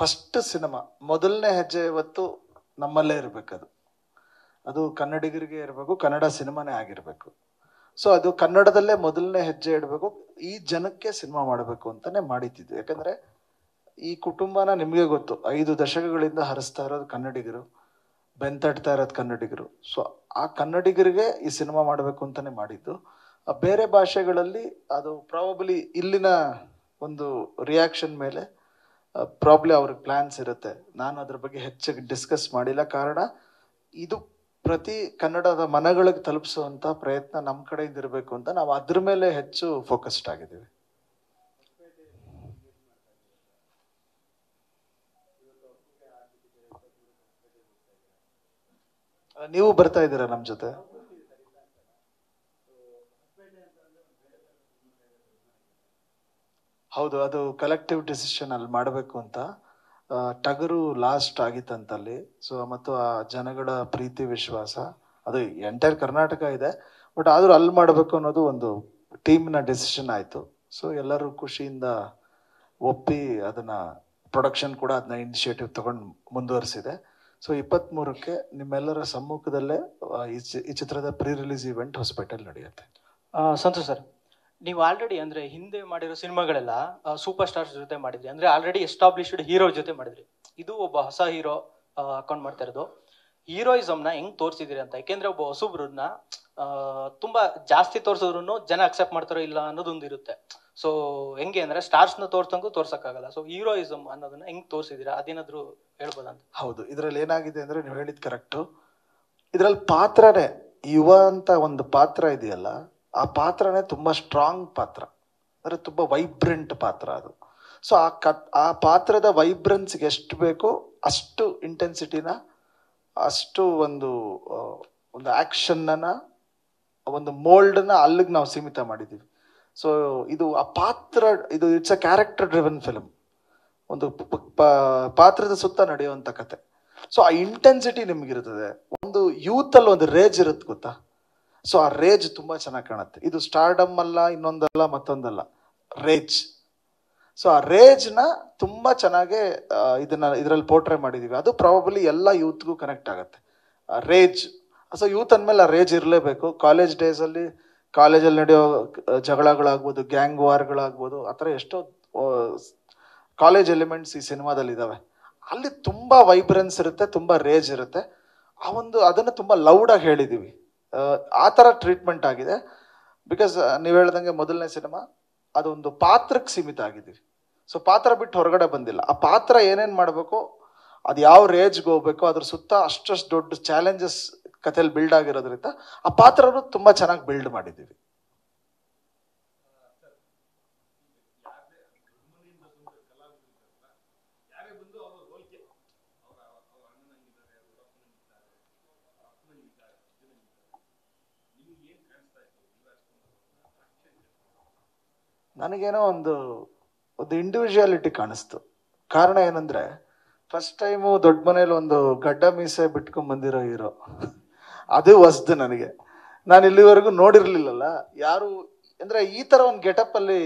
First cinema ಮೊದಲನೇ ಹೆಜ್ಜೆ ಇವತ್ತು ನಮ್ಮಲ್ಲೇ ಇರಬೇಕದು ಅದು ಕನ್ನಡಿಗರಿಗೆ ಇರಬೇಕು ಕನ್ನಡ ಸಿನಿಮಾನೇ ಆಗಿರಬೇಕು ಸೊ ಅದು ಕನ್ನಡದಲ್ಲೇ ಮೊದಲನೇ ಹೆಜ್ಜೆ ಇಡಬೇಕು ಈ ಜನಕ್ಕೆ ಸಿನಿಮಾ ಮಾಡಬೇಕು ಅಂತಾನೆ ಮಾಡಿತಿದ್ದು ಯಾಕಂದ್ರೆ ಈ ಕುಟುಂಬನ ನಿಮಗೆ ಗೊತ್ತು ಐದು ದಶಕಗಳಿಂದ ಹರಿಸ್ತಾ ಇರೋದು ಕನ್ನಡಿಗರು ಬೆಂತಟ್ತಾ ಇರೋದು ಕನ್ನಡಿಗರು ಸೊ ಆ ಕನ್ನಡಿಗರಿಗೆ ಈ ಸಿನಿಮಾ ಮಾಡಬೇಕು ಅಂತಾನೆ ಮಾಡಿದ್ದು ಬೇರೆ ಭಾಷೆಗಳಲ್ಲಿ ಅದು ಪ್ರಾಬಬಲಿ ಇಲ್ಲಿನ ಒಂದು ರಿಯಾಕ್ಷನ್ ಮೇಲೆ ಪ್ರಾಬ್ಲಿ ಅವ್ರಿಗೆ ಪ್ಲಾನ್ಸ್ ಇರುತ್ತೆ ನಾನು ಅದ್ರ ಬಗ್ಗೆ ಹೆಚ್ಚಾಗಿ ಡಿಸ್ಕಸ್ ಮಾಡಿಲ್ಲ ಕಾರಣ ಇದು ಪ್ರತಿ ಕನ್ನಡದ ಮನಗಳಿಗೆ ತಲುಪಿಸುವಂತ ಪ್ರಯತ್ನ ನಮ್ಮ ಕಡೆಯಿಂದ ಇರಬೇಕು ಅಂತ ನಾವು ಅದ್ರ ಮೇಲೆ ಹೆಚ್ಚು ಫೋಕಸ್ಡ್ ಆಗಿದ್ದೀವಿ ನೀವು ಬರ್ತಾ ಇದ್ದೀರಾ ನಮ್ಮ ಜೊತೆ ಹೌದು ಅದು ಕಲೆಕ್ಟಿವ್ ಡಿಸಿಷನ್ ಅಲ್ಲಿ ಮಾಡಬೇಕು ಅಂತ ಟಗರು ಲಾಸ್ಟ್ ಆಗಿತ್ತಂತಲ್ಲಿ ಸೊ ಮತ್ತು ಆ ಜನಗಳ ಪ್ರೀತಿ ವಿಶ್ವಾಸ ಅದು ಎಂಟೈರ್ ಕರ್ನಾಟಕ ಇದೆ ಬಟ್ ಆದರೂ ಅಲ್ಲಿ ಮಾಡಬೇಕು ಅನ್ನೋದು ಒಂದು ಟೀಮ್ನ ಡಿಸಿಷನ್ ಆಯಿತು ಸೊ ಎಲ್ಲರೂ ಖುಷಿಯಿಂದ ಒಪ್ಪಿ ಅದನ್ನು ಪ್ರೊಡಕ್ಷನ್ ಕೂಡ ಅದನ್ನ ಇನಿಷಿಯೇಟಿವ್ ತಗೊಂಡು ಮುಂದುವರಿಸಿದೆ ಸೊ ಇಪ್ಪತ್ತ್ಮೂರಕ್ಕೆ ನಿಮ್ಮೆಲ್ಲರ ಸಮ್ಮುಖದಲ್ಲೇ ಈ ಚಿತ್ರದ ಪ್ರೀ ರಿಲೀಸ್ ಇವೆಂಟ್ ಹೊಸಪೇಟೆಯಲ್ಲಿ ನಡೆಯುತ್ತೆ ಸಂತೋಷ್ ಸರ್ ನೀವು ಆಲ್ರೆಡಿ ಅಂದ್ರೆ ಹಿಂದೆ ಮಾಡಿರೋ ಸಿನಿಮಾಗಳೆಲ್ಲ ಸೂಪರ್ ಸ್ಟಾರ್ಸ್ ಜೊತೆ ಮಾಡಿದ್ರಿ ಅಂದ್ರೆ ಆಲ್ರೆಡಿ ಎಸ್ಟಾಬ್ಲಿಷ್ಡ್ ಹೀರೋ ಜೊತೆ ಮಾಡಿದ್ರಿ ಇದು ಒಬ್ಬ ಹೊಸ ಹೀರೋ ಅಕೌಂಟ್ ಮಾಡ್ತಾ ಇರೋದು ನ ಹೆಂಗ್ ತೋರಿಸಿದಿರಿ ಅಂತ ಯಾಕೆಂದ್ರೆ ಒಬ್ಬ ಹೊಸಬ್ರನ್ನ ತುಂಬಾ ಜಾಸ್ತಿ ತೋರಿಸಿದ್ರು ಜನ ಅಕ್ಸೆಪ್ಟ್ ಮಾಡ್ತಾರೋ ಇಲ್ಲ ಇರುತ್ತೆ ಸೊ ಹೆಂಗೆ ಅಂದ್ರೆ ಸ್ಟಾರ್ಸ್ನ ತೋರ್ಸಕ್ ತೋರ್ಸಕ್ಕಾಗಲ್ಲ ಸೊ ಹೀರೋಯಿಸಮ್ ಅನ್ನೋದನ್ನ ಹೆಂಗ್ ತೋರಿಸಿದಿರಾ ಅದೇನಾದ್ರೂ ಹೇಳ್ಬೋದಂತ ಹೌದು ಇದ್ರಲ್ಲಿ ಏನಾಗಿದೆ ಅಂದ್ರೆ ನೀವು ಹೇಳಿದ್ ಕರೆಕ್ಟ್ ಇದ್ರಲ್ಲಿ ಪಾತ್ರನೇ ಯುವ ಅಂತ ಒಂದು ಪಾತ್ರ ಇದೆಯಲ್ಲ ಆ ಪಾತ್ರನೇ ತುಂಬ ಸ್ಟ್ರಾಂಗ್ ಪಾತ್ರ ಅಂದರೆ ತುಂಬ ವೈಬ್ರೆಂಟ್ ಪಾತ್ರ ಅದು ಸೊ ಆ ಕತ್ ಆ ಪಾತ್ರದ ವೈಬ್ರೆನ್ಸ್ಗೆ ಎಷ್ಟು ಬೇಕೋ ಅಷ್ಟು ಇಂಟೆನ್ಸಿಟಿನ ಅಷ್ಟು ಒಂದು ಒಂದು ಆ್ಯಕ್ಷನ್ನ ಒಂದು ಮೋಲ್ಡನ್ನ ಅಲ್ಲಿಗೆ ನಾವು ಸೀಮಿತ ಮಾಡಿದ್ದೀವಿ ಸೊ ಇದು ಆ ಪಾತ್ರ ಇದು it's a character driven film ಒಂದು ಪಾತ್ರದ ಸುತ್ತ ನಡೆಯುವಂಥ ಕತೆ ಸೊ ಆ ಇಂಟೆನ್ಸಿಟಿ ನಿಮಗಿರ್ತದೆ ಒಂದು ಯೂತಲ್ಲಿ ಒಂದು ರೇಜ್ ಇರುತ್ತೆ ಗೊತ್ತಾ ಸೊ ಆ ರೇಜ್ ತುಂಬ ಚೆನ್ನಾಗಿ ಕಾಣುತ್ತೆ ಇದು ಸ್ಟಾರ್ಡಮ್ ಅಲ್ಲ ಇನ್ನೊಂದಲ್ಲ ಮತ್ತೊಂದಲ್ಲ ರೇಜ್ ಸೊ ಆ ರೇಜ್ನ ತುಂಬ ಚೆನ್ನಾಗೆ ಇದನ್ನ ಇದರಲ್ಲಿ ಪೋರ್ಟ್ರೇ ಮಾಡಿದೀವಿ ಅದು ಪ್ರಾಬಬ್ಲಿ ಎಲ್ಲ ಯೂತ್ಗೂ ಕನೆಕ್ಟ್ ಆಗುತ್ತೆ ರೇಜ್ ಸೊ ಯೂತ್ ಅಂದಮೇಲೆ ಆ ರೇಜ್ ಇರಲೇಬೇಕು ಕಾಲೇಜ್ ಡೇಸಲ್ಲಿ ಕಾಲೇಜಲ್ಲಿ ನಡೆಯೋ ಜಗಳಗಳಾಗ್ಬೋದು ಗ್ಯಾಂಗ್ ವಾರ್ಗಳಾಗ್ಬೋದು ಆ ಥರ ಎಷ್ಟೋ ಕಾಲೇಜ್ ಎಲಿಮೆಂಟ್ಸ್ ಈ ಸಿನಿಮಾದಲ್ಲಿ ಇದಾವೆ ಅಲ್ಲಿ ತುಂಬ ವೈಬ್ರೆನ್ಸ್ ಇರುತ್ತೆ ತುಂಬ ರೇಜ್ ಇರುತ್ತೆ ಆ ಒಂದು ಅದನ್ನು ತುಂಬ ಲೌಡಾಗಿ ಹೇಳಿದ್ದೀವಿ ಆ ಥರ ಟ್ರೀಟ್ಮೆಂಟ್ ಆಗಿದೆ ಬಿಕಾಸ್ ನೀವು ಹೇಳ್ದಂಗೆ ಮೊದಲನೇ ಸಿನಿಮಾ ಅದೊಂದು ಪಾತ್ರಕ್ಕೆ ಸೀಮಿತ ಆಗಿದ್ದೀವಿ ಸೊ ಪಾತ್ರ ಬಿಟ್ಟು ಹೊರಗಡೆ ಬಂದಿಲ್ಲ ಆ ಪಾತ್ರ ಏನೇನು ಮಾಡಬೇಕು ಅದು ಯಾವ ರೇಜ್ಗೆ ಹೋಗ್ಬೇಕು ಅದ್ರ ಸುತ್ತ ಅಷ್ಟಷ್ಟು ದೊಡ್ಡ ಚಾಲೆಂಜಸ್ ಕಥೆಯಲ್ಲಿ ಬಿಲ್ಡ್ ಆಗಿರೋದ್ರಿಂದ ಆ ಪಾತ್ರನೂ ತುಂಬ ಚೆನ್ನಾಗಿ ಬಿಲ್ಡ್ ಮಾಡಿದ್ದೀವಿ ನನಗೇನೋ ಒಂದು ಒಂದು ಇಂಡಿವಿಜುವಾಲಿಟಿ ಕಾಣಿಸ್ತು ಕಾರಣ ಏನಂದ್ರೆ ಫಸ್ಟ್ ಟೈಮು ದೊಡ್ಡ ಮನೇಲಿ ಒಂದು ಗಡ್ಡ ಮೀಸೆ ಬಿಟ್ಕೊಂಡ್ ಬಂದಿರೋ ಹೀರೋ ಅದು ಹೊಸ್ದು ನನಗೆ ನಾನು ಇಲ್ಲಿವರೆಗೂ ನೋಡಿರ್ಲಿಲ್ಲಲ್ಲ ಯಾರು ಅಂದ್ರೆ ಈ ತರ ಒಂದು ಅಲ್ಲಿ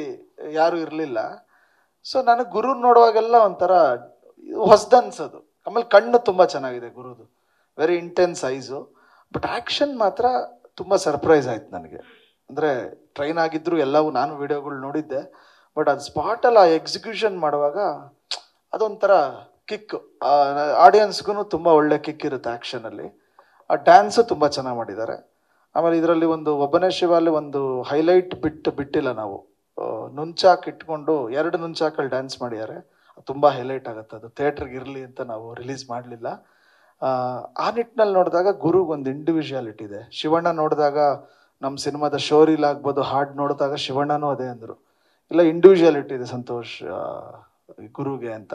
ಯಾರು ಇರಲಿಲ್ಲ ಸೊ ನನಗೆ ಗುರು ನೋಡುವಾಗೆಲ್ಲ ಒಂಥರ ಹೊಸ್ದು ಅನ್ಸೋದು ಆಮೇಲೆ ಕಣ್ಣು ತುಂಬ ಚೆನ್ನಾಗಿದೆ ಗುರುದು very intense eyes but action ಮಾತ್ರ ತುಂಬ ಸರ್ಪ್ರೈಸ್ ಆಯ್ತು ನನಗೆ ಅಂದರೆ ಟ್ರೈನ್ ಆಗಿದ್ರು ಎಲ್ಲವೂ ನಾನು ವಿಡಿಯೋಗಳು ನೋಡಿದ್ದೆ ಬಟ್ ಅದು ಸ್ಪಾಟಲ್ಲಿ ಆ ಎಕ್ಸಿಕ್ಯೂಷನ್ ಮಾಡುವಾಗ ಅದೊಂಥರ ಕಿಕ್ ಆಡಿಯನ್ಸ್ಗೂ ತುಂಬ ಒಳ್ಳೆ ಕಿಕ್ ಇರುತ್ತೆ ಆ್ಯಕ್ಷನಲ್ಲಿ ಆ ಡ್ಯಾನ್ಸು ತುಂಬ ಚೆನ್ನಾಗಿ ಮಾಡಿದ್ದಾರೆ ಆಮೇಲೆ ಇದರಲ್ಲಿ ಒಂದು ಒಬ್ಬನೇ ಅಲ್ಲಿ ಒಂದು ಹೈಲೈಟ್ ಬಿಟ್ಟು ಬಿಟ್ಟಿಲ್ಲ ನಾವು ನುಂಚಾಕ್ ಇಟ್ಕೊಂಡು ಎರಡು ನುಂಚಾಕಲ್ಲಿ ಡ್ಯಾನ್ಸ್ ಮಾಡಿದ್ದಾರೆ ತುಂಬ ಹೈಲೈಟ್ ಆಗುತ್ತೆ ಅದು ಥಿಯೇಟ್ರಿಗೆ ಇರಲಿ ಅಂತ ನಾವು ರಿಲೀಸ್ ಮಾಡಲಿಲ್ಲ ಆ ನಿಟ್ಟಿನಲ್ಲಿ ನೋಡಿದಾಗ ಗುರುಗೆ ಒಂದು ಇಂಡಿವಿಜುವಾಲಿಟಿ ಇದೆ ಶಿವಣ್ಣ ನೋಡಿದಾಗ ನಮ್ಮ ಸಿನಿಮಾದ ಶೋರಿಲ್ ಆಗ್ಬೋದು ಹಾಡ್ ನೋಡಿದಾಗ ಶಿವಣ್ಣನೂ ಅದೇ ಅಂದರು ಇಲ್ಲ ಇಂಡಿವಿಜುವಾಲಿಟಿ ಇದೆ ಸಂತೋಷ್ ಗುರುಗೆ ಅಂತ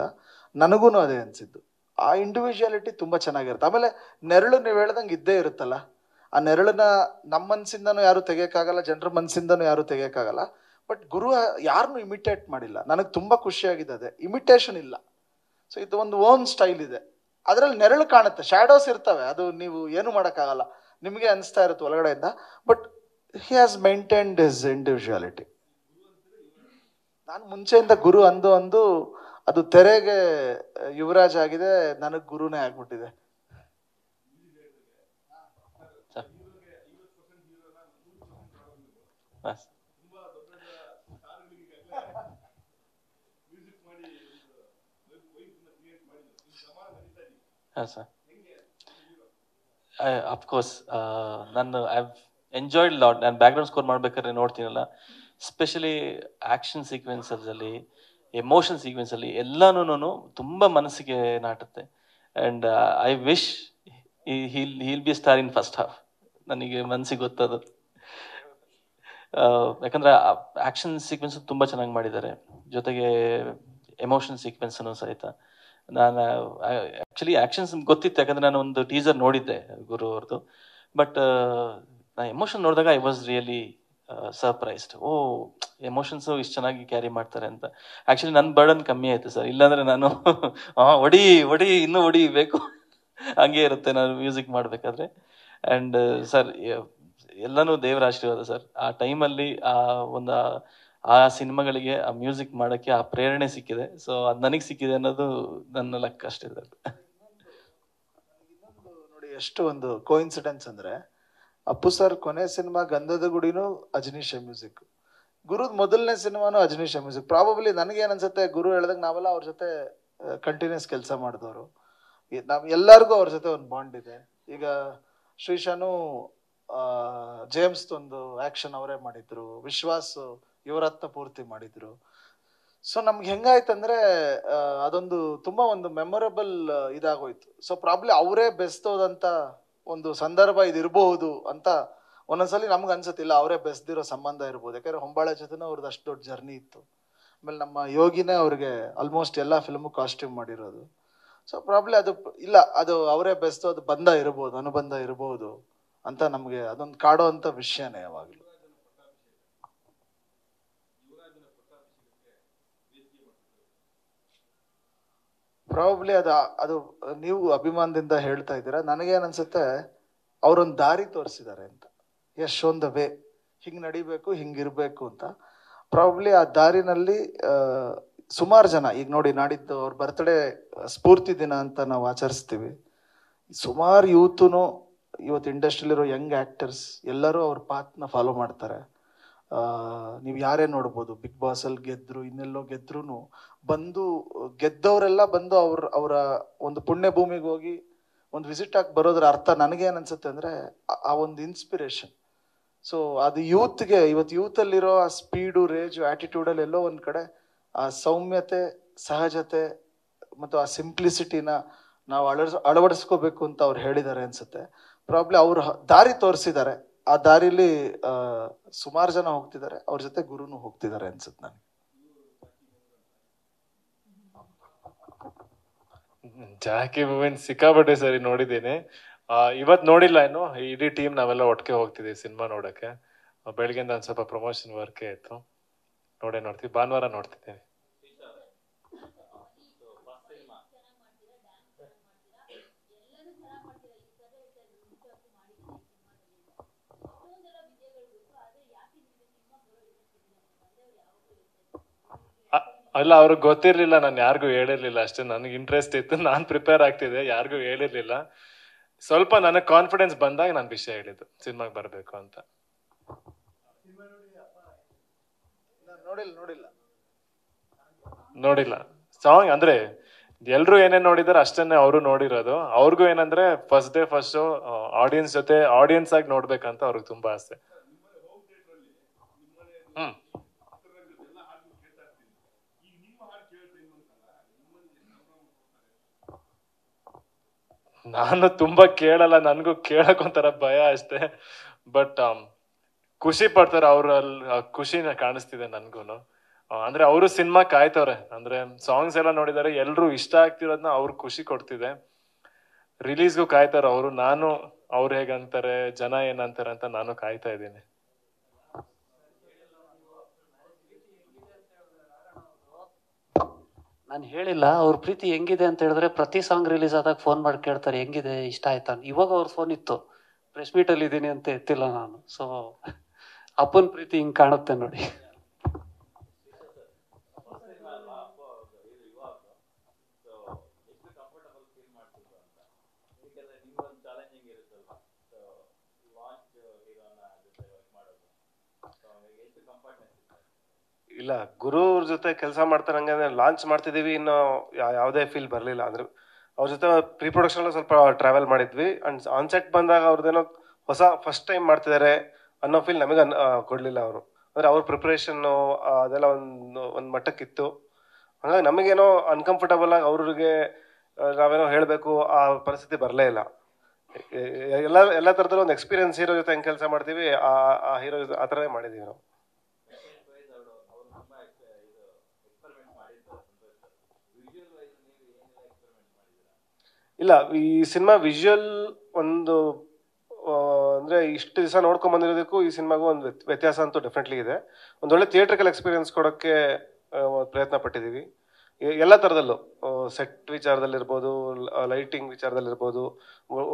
ನನಗೂ ಅದೇ ಅನಿಸಿದ್ದು ಆ ಇಂಡಿವಿಜುವಾಲಿಟಿ ತುಂಬ ಚೆನ್ನಾಗಿರುತ್ತೆ ಆಮೇಲೆ ನೆರಳು ನೀವು ಹೇಳ್ದಂಗೆ ಇದ್ದೇ ಇರುತ್ತಲ್ಲ ಆ ನೆರಳನ್ನ ನಮ್ಮ ಮನಸ್ಸಿಂದನೂ ಯಾರು ತೆಗಿಯೋಕ್ಕಾಗಲ್ಲ ಜನರ ಮನಸ್ಸಿಂದನೂ ಯಾರು ತೆಗಿಯೋಕ್ಕಾಗಲ್ಲ ಬಟ್ ಗುರು ಯಾರನ್ನೂ ಇಮಿಟೇಟ್ ಮಾಡಿಲ್ಲ ನನಗೆ ತುಂಬ ಖುಷಿಯಾಗಿದೆ ಅದೇ ಇಮಿಟೇಷನ್ ಇಲ್ಲ ಸೊ ಇದು ಒಂದು ಓನ್ ಸ್ಟೈಲ್ ಇದೆ ಅದರಲ್ಲಿ ನೆರಳು ಕಾಣುತ್ತೆ ಶ್ಯಾಡೋಸ್ ಇರ್ತವೆ ಅದು ನೀವು ಏನು ಮಾಡೋಕ್ಕಾಗಲ್ಲ ನಿಮಗೆ ಅನಿಸ್ತಾ ಇರುತ್ತೆ ಒಳಗಡೆಯಿಂದ but he has maintained his individuality ನಾನು ಮುಂಚೆಯಿಂದ ಗುರು ಅಂದು ಅಂದು ಅದು ತೆರೆಗೆ ಯುವರಾಜ್ ಆಗಿದೆ ನನಗೆ ಗುರುನೇ ಆಗ್ಬಿಟ್ಟಿದೆ ಬಸ್ ಹಾಂ ಸರ್ ಅಫ್ಕೋರ್ಸ್ ನಾನು ಐ ಎಂಜಾಯ್ಡ್ ಲಾಟ್ ನಾನು ಬ್ಯಾಕ್ಗ್ರೌಂಡ್ ಸ್ಕೋರ್ ಮಾಡ್ಬೇಕಾದ್ರೆ ನೋಡ್ತೀನಲ್ಲ ಸ್ಪೆಷಲಿ ಆ್ಯಕ್ಷನ್ ಸೀಕ್ವೆನ್ಸಲ್ಲಿ ಎಮೋಷನ್ ಸೀಕ್ವೆನ್ಸಲ್ಲಿ ಎಲ್ಲಾನು ತುಂಬ ಮನಸ್ಸಿಗೆ ನಾಟುತ್ತೆ and I wish he'll be star in first half ನನಗೆ ಮನಸ್ಸಿಗೆ ಗೊತ್ತದು ಯಾಕಂದ್ರೆ ಆಕ್ಷನ್ ಸೀಕ್ವೆನ್ಸ್ ತುಂಬ ಚೆನ್ನಾಗಿ ಮಾಡಿದ್ದಾರೆ ಜೊತೆಗೆ ಎಮೋಷನ್ ಸೀಕ್ವೆನ್ಸನ್ನು ಸಹಿತ ನಾನು ಆ್ಯಕ್ಚುಲಿ ಆ್ಯಕ್ಷನ್ಸ್ ಗೊತ್ತಿತ್ತು ಯಾಕಂದರೆ ನಾನು ಒಂದು ಟೀಸರ್ ನೋಡಿದ್ದೆ ಗುರು ಅವ್ರದ್ದು ಬಟ್ ನಾನು ಎಮೋಷನ್ ನೋಡಿದಾಗ ಐ ವಾಸ್ ರಿಯಲಿ ಸರ್ಪ್ರೈಸ್ಡ್ ಓ ಎಮೋಷನ್ಸು ಇಷ್ಟು ಚೆನ್ನಾಗಿ ಕ್ಯಾರಿ ಮಾಡ್ತಾರೆ ಅಂತ ಆ್ಯಕ್ಚುಲಿ ನನ್ನ ಬರ್ಡನ್ ಕಮ್ಮಿ ಆಯಿತು ಸರ್ ಇಲ್ಲಾಂದರೆ ನಾನು ಹಾಂ ಒಡಿ ಒಡಿ ಇನ್ನೂ ಒಡಿ ಬೇಕು ಹಂಗೆ ಇರುತ್ತೆ ನಾನು ಮ್ಯೂಸಿಕ್ ಮಾಡಬೇಕಾದ್ರೆ ಆ್ಯಂಡ್ ಸರ್ ಎಲ್ಲನೂ ದೇವರ ಆಶೀರ್ವಾದ ಸರ್ ಆ ಟೈಮಲ್ಲಿ ಆ ಒಂದು ಆ ಸಿನಿಮಾಗಳಿಗೆ ಆ ಮ್ಯೂಸಿಕ್ ಮಾಡೋಕ್ಕೆ ಆ ಪ್ರೇರಣೆ ಸಿಕ್ಕಿದೆ ಸೊ ಅದು ನನಗೆ ಸಿಕ್ಕಿದೆ ಅನ್ನೋದು ನನ್ನ ಲಕ್ ಅಷ್ಟೇ ನೋಡಿ ಎಷ್ಟು ಒಂದು ಕೋಇನ್ಸಿಡೆನ್ಸ್ ಅಂದರೆ ಅಪ್ಪು ಸರ್ ಕೊನೆ ಸಿನಿಮಾ ಗಂಧದ ಗುಡಿನೂ ಅಜನೀಶ ಮ್ಯೂಸಿಕ್ ಗುರುದ್ ಮೊದಲನೇ ಸಿನಿಮಾನು ಅಜನೀಶ ಮ್ಯೂಸಿಕ್ ಪ್ರಾಬಬ್ಲಿ ನನಗೆ ಅನ್ಸುತ್ತೆ ಗುರು ಹೇಳಿದಾಗ ನಾವೆಲ್ಲ ಅವ್ರ ಜೊತೆ ಕಂಟಿನ್ಯೂಸ್ ಕೆಲಸ ಮಾಡಿದವರು ನಾವು ಎಲ್ಲರಿಗೂ ಅವ್ರ ಜೊತೆ ಒಂದು ಬಾಂಡ್ ಇದೆ ಈಗ ಶ್ರೀಶಾನು ಜೇಮ್ಸ್ ಒಂದು ಆಕ್ಷನ್ ಅವರೇ ಮಾಡಿದ್ರು ವಿಶ್ವಾಸ್ ಯುವರತ್ನ ಪೂರ್ತಿ ಮಾಡಿದ್ರು ಸೊ ನಮ್ಗೆ ಹೆಂಗಾಯ್ತಂದ್ರೆ ಅದೊಂದು ತುಂಬಾ ಒಂದು ಮೆಮೊರಬಲ್ ಇದಾಗೋಯ್ತು ಸೊ ಪ್ರಾಬ್ಲಿ ಅವರೇ ಬೆಸ್ತೋದಂತ ಒಂದು ಸಂದರ್ಭ ಇದಿರಬಹುದು ಅಂತ ಒಂದೊಂದ್ಸಲಿ ನಮ್ಗೆ ಅನ್ಸತ್ತಿಲ್ಲ ಅವರೇ ಬೆಸ್ದಿರೋ ಸಂಬಂಧ ಇರ್ಬೋದು ಯಾಕಂದ್ರೆ ಹೊಂಬಾಳೆ ಜೊತೆನೂ ಅವ್ರದ್ದು ಅಷ್ಟು ದೊಡ್ಡ ಜರ್ನಿ ಇತ್ತು ಆಮೇಲೆ ನಮ್ಮ ಯೋಗಿನೇ ಅವ್ರಿಗೆ ಆಲ್ಮೋಸ್ಟ್ ಎಲ್ಲ ಫಿಲ್ಮು ಕಾಸ್ಟ್ಯೂಮ್ ಮಾಡಿರೋದು ಸೊ ಪ್ರಾಬ್ಲಿ ಅದು ಇಲ್ಲ ಅದು ಅವರೇ ಬೆಸ್ತೋದು ಅದು ಬಂಧ ಇರ್ಬೋದು ಅನುಬಂಧ ಇರ್ಬೋದು ಅಂತ ನಮಗೆ ಅದೊಂದು ಕಾಡೋ ಅಂತ ವಿಷಯನೇ ಯಾವಾಗಲೂ ಪ್ರಾಬ್ಲಿ ಅದು ಅದು ನೀವು ಅಭಿಮಾನದಿಂದ ಹೇಳ್ತಾ ಇದ್ದೀರಾ ನನಗೇನು ಅನ್ಸುತ್ತೆ ಅವರೊಂದು ದಾರಿ ತೋರಿಸಿದ್ದಾರೆ ಅಂತ ಯಶ್ ಆನ್ ದ ವೇ ಹಿಂಗೆ ನಡಿಬೇಕು ಹಿಂಗಿರಬೇಕು ಅಂತ ಪ್ರಾಬ್ಲಿ ಆ ದಾರಿನಲ್ಲಿ ಸುಮಾರು ಜನ ಈಗ ನೋಡಿ ನಾಡಿದ್ದು ಅವ್ರ ಬರ್ತ್ಡೇ ಸ್ಫೂರ್ತಿ ದಿನ ಅಂತ ನಾವು ಆಚರಿಸ್ತೀವಿ ಸುಮಾರು ಯೂತೂ ಇವತ್ತು ಇಂಡಸ್ಟ್ರಿಲಿರೋ ಯಂಗ್ ಆ್ಯಕ್ಟರ್ಸ್ ಎಲ್ಲರೂ ಅವ್ರ ಪಾತ್ನ ಫಾಲೋ ಮಾಡ್ತಾರೆ ನೀವು ಯಾರೇ ನೋಡ್ಬೋದು ಬಿಗ್ ಬಾಸಲ್ಲಿ ಗೆದ್ದರು ಇನ್ನೆಲ್ಲೋ ಗೆದ್ರು ಬಂದು ಗೆದ್ದವರೆಲ್ಲ ಬಂದು ಅವ್ರ ಅವರ ಒಂದು ಪುಣ್ಯ ಭೂಮಿಗೆ ಹೋಗಿ ಒಂದು ವಿಸಿಟ್ ಆಗಿ ಬರೋದ್ರ ಅರ್ಥ ನನಗೇನು ಅನ್ಸುತ್ತೆ ಅಂದರೆ ಆ ಒಂದು ಇನ್ಸ್ಪಿರೇಷನ್ ಸೊ ಅದು ಯೂತ್ಗೆ ಇವತ್ತು ಯೂತಲ್ಲಿರೋ ಆ ಸ್ಪೀಡು ರೇಜು ಆ್ಯಟಿಟ್ಯೂಡಲ್ಲಿ ಎಲ್ಲೋ ಒಂದು ಕಡೆ ಆ ಸೌಮ್ಯತೆ ಸಹಜತೆ ಮತ್ತು ಆ ಸಿಂಪ್ಲಿಸಿಟಿನ ನಾವು ಅಳ ಅಳವಡಿಸ್ಕೋಬೇಕು ಅಂತ ಅವ್ರು ಹೇಳಿದ್ದಾರೆ ಅನ್ಸುತ್ತೆ ಪ್ರಾಬ್ಲಿ ಅವರು ದಾರಿ ತೋರಿಸಿದ್ದಾರೆ ಆ ದಾರಿಲಿ ಸುಮಾರು ಜನ ಹೋಗ್ತಿದ್ದಾರೆ ಅವ್ರ ಜೊತೆ ಗುರುನು ಹೋಗ್ತಿದ್ದಾರೆ ಅನ್ಸುತ್ತೆ ನನಗೆ ಜಾಕಿ ಮೂವಿನ್ ಸಿಕ್ಕಾಪಟ್ಟೆ ಸರಿ ನೋಡಿದ್ದೀನಿ ಇವತ್ತು ನೋಡಿಲ್ಲ ಏನು ಇಡೀ ಟೀಮ್ ನಾವೆಲ್ಲ ಒಟ್ಟಿಗೆ ಹೋಗ್ತಿದ್ದೀವಿ ಸಿನಿಮಾ ನೋಡಕ್ಕೆ ಬೆಳಗ್ಗೆಯಿಂದ ಒಂದು ಸ್ವಲ್ಪ ಪ್ರಮೋಷನ್ ವರ್ಕೇ ಇತ್ತು ನೋಡೇ ನೋಡ್ತೀವಿ ಭಾನುವಾರ ನೋಡ್ತಿದ್ದೀನಿ ಅಲ್ಲ ಅವ್ರಿಗೆ ಗೊತ್ತಿರ್ಲಿಲ್ಲ ನಾನು ಯಾರಿಗೂ ಹೇಳಿರ್ಲಿಲ್ಲ ಅಷ್ಟೇ ನನಗೆ ಇಂಟ್ರೆಸ್ಟ್ ಇತ್ತು ನಾನು ಪ್ರಿಪೇರ್ ಆಗ್ತಿದ್ದೆ ಯಾರಿಗೂ ಹೇಳಿರ್ಲಿಲ್ಲ ಸ್ವಲ್ಪ ನನಗೆ ಕಾನ್ಫಿಡೆನ್ಸ್ ಬಂದಾಗ ನಾನು ವಿಷಯ ಹೇಳಿದ್ದು ಸಿನಿಮಾಗೆ ಬರಬೇಕು ಅಂತ ನೋಡಿಲ್ಲ ನೋಡಿಲ್ಲ ಸಾಂಗ್ ಅಂದ್ರೆ ಎಲ್ರು ಏನೇನ್ ನೋಡಿದಾರೆ ಅಷ್ಟನ್ನೇ ಅವರು ನೋಡಿರೋದು ಅವ್ರಿಗೂ ಏನಂದ್ರೆ ಫಸ್ಟ್ ಡೇ ಫಸ್ಟ್ ಆಡಿಯನ್ಸ್ ಜೊತೆ ಆಡಿಯನ್ಸ್ ಆಗಿ ನೋಡ್ಬೇಕಂತ ಅವ್ರಿಗೆ ತುಂಬಾ ಆಸೆ ನಾನು ತುಂಬಾ ಕೇಳಲ್ಲ ನನಗೂ ಕೇಳಕ್ ಒಂಥರ ಭಯ ಅಷ್ಟೇ ಬಟ್ um, ಖುಷಿ ಪಡ್ತಾರೆ ಅವ್ರಲ್ಲಿ ಖುಷಿನ ಕಾಣಿಸ್ತಿದೆ ನನ್ಗೂನು ಅಂದ್ರೆ ಅವರು ಸಿನಿಮಾ ಕಾಯ್ತವ್ರೆ ಅಂದ್ರೆ ಸಾಂಗ್ಸ್ ಎಲ್ಲ ನೋಡಿದಾರೆ ಎಲ್ರು ಇಷ್ಟ ಆಗ್ತಿರೋದ್ನ ಅವ್ರು ಖುಷಿ ಕೊಡ್ತಿದೆ ರಿಲೀಸ್ಗೂ ಕಾಯ್ತಾರ ಅವರು ನಾನು ಅವ್ರು ಹೇಗಂತಾರೆ ಜನ ಏನಂತಾರೆ ಅಂತ ನಾನು ಕಾಯ್ತಾ ಇದ್ದೀನಿ ನಾನು ಹೇಳಿಲ್ಲ ಅವ್ರ ಪ್ರೀತಿ ಹೆಂಗಿದೆ ಅಂತ ಹೇಳಿದ್ರೆ ಪ್ರತಿ ಸಾಂಗ್ ರಿಲೀಸ್ ಆದಾಗ ಫೋನ್ ಮಾಡಿ ಕೇಳ್ತಾರೆ ಹೆಂಗಿದೆ ಇಷ್ಟ ಆಯ್ತಾ ಇವಾಗ ಅವ್ರ ಫೋನ್ ಇತ್ತು ಪ್ರೆಸ್ ಮೀಟಲ್ಲಿ ಇದ್ದೀನಿ ಅಂತ ಎತ್ತಿಲ್ಲ ನಾನು ಸೊ ಅಪ್ಪನ ಪ್ರೀತಿ ಹಿಂಗೆ ಕಾಣುತ್ತೆ ನೋಡಿ ಇಲ್ಲ ಗುರು ಜೊತೆ ಕೆಲಸ ಮಾಡ್ತಾರೆ ಹಂಗಂದ್ರೆ ಲಾಂಚ್ ಮಾಡ್ತಿದ್ದೀವಿ ಇನ್ನೂ ಯಾವುದೇ ಫೀಲ್ ಬರಲಿಲ್ಲ ಅಂದ್ರೆ ಅವ್ರ ಜೊತೆ ಪ್ರೀ ಪ್ರೊಡಕ್ಷನ್ ಸ್ವಲ್ಪ ಟ್ರಾವೆಲ್ ಮಾಡಿದ್ವಿ ಅಂಡ್ ಆನ್ಸೆಟ್ ಬಂದಾಗ ಅವ್ರದ್ದೇನೋ ಹೊಸ ಫಸ್ಟ್ ಟೈಮ್ ಮಾಡ್ತಿದ್ದಾರೆ ಅನ್ನೋ ಫೀಲ್ ನಮಗೆ ಅನ್ ಕೊಡಲಿಲ್ಲ ಅವರು ಅಂದರೆ ಅವ್ರ ಪ್ರಿಪ್ರೇಷನ್ನು ಅದೆಲ್ಲ ಒಂದು ಒಂದು ಮಟ್ಟಕ್ಕಿತ್ತು ಹಂಗಾಗಿ ನಮಗೇನೋ ಅನ್ಕಂಫರ್ಟಬಲ್ ಆಗಿ ಅವ್ರಿಗೆ ನಾವೇನೋ ಹೇಳಬೇಕು ಆ ಪರಿಸ್ಥಿತಿ ಬರಲೇ ಇಲ್ಲ ಎಲ್ಲ ಎಲ್ಲ ಥರದಲ್ಲೂ ಒಂದು ಎಕ್ಸ್ಪೀರಿಯನ್ಸ್ ಹೀರೋ ಜೊತೆ ಹೆಂಗೆ ಕೆಲಸ ಮಾಡ್ತೀವಿ ಆ ಹೀರೋ ಜೊತೆ ಆ ಥರನೇ ಮಾಡಿದ್ದೀವಿ ನಾವು ಇಲ್ಲ ಈ ಸಿನಿಮಾ ವಿಜುವಲ್ ಒಂದು ಅಂದರೆ ಇಷ್ಟು ದಿವಸ ನೋಡ್ಕೊಂಡ್ ಬಂದಿರೋದಕ್ಕೂ ಈ ಸಿನಿಮಾಗೂ ಒಂದು ವ್ಯತ್ಯಾಸ ಅಂತೂ ಡೆಫಿನೆಟ್ಲಿ ಇದೆ ಒಂದೊಳ್ಳೆ ಥಿಯೇಟ್ರಿಕಲ್ ಎಕ್ಸ್ಪೀರಿಯನ್ಸ್ ಕೊಡೋಕ್ಕೆ ಪ್ರಯತ್ನ ಪಟ್ಟಿದ್ದೀವಿ ಎಲ್ಲ ಥರದಲ್ಲೂ ಸೆಟ್ ವಿಚಾರದಲ್ಲಿರ್ಬೋದು ಲೈಟಿಂಗ್ ವಿಚಾರದಲ್ಲಿರ್ಬೋದು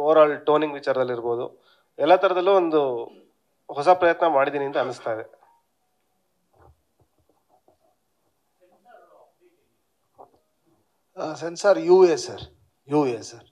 ಓವರ್ ಆಲ್ ಟೋನಿಂಗ್ ವಿಚಾರದಲ್ಲಿರ್ಬೋದು ಎಲ್ಲ ಥರದಲ್ಲೂ ಒಂದು ಹೊಸ ಪ್ರಯತ್ನ ಮಾಡಿದ್ದೀನಿ ಅಂತ ಅನಿಸ್ತಾ ಇದೆ ಸೆನ್ಸಾರ್ ಯು ಎ ಸರ್ 요 예절.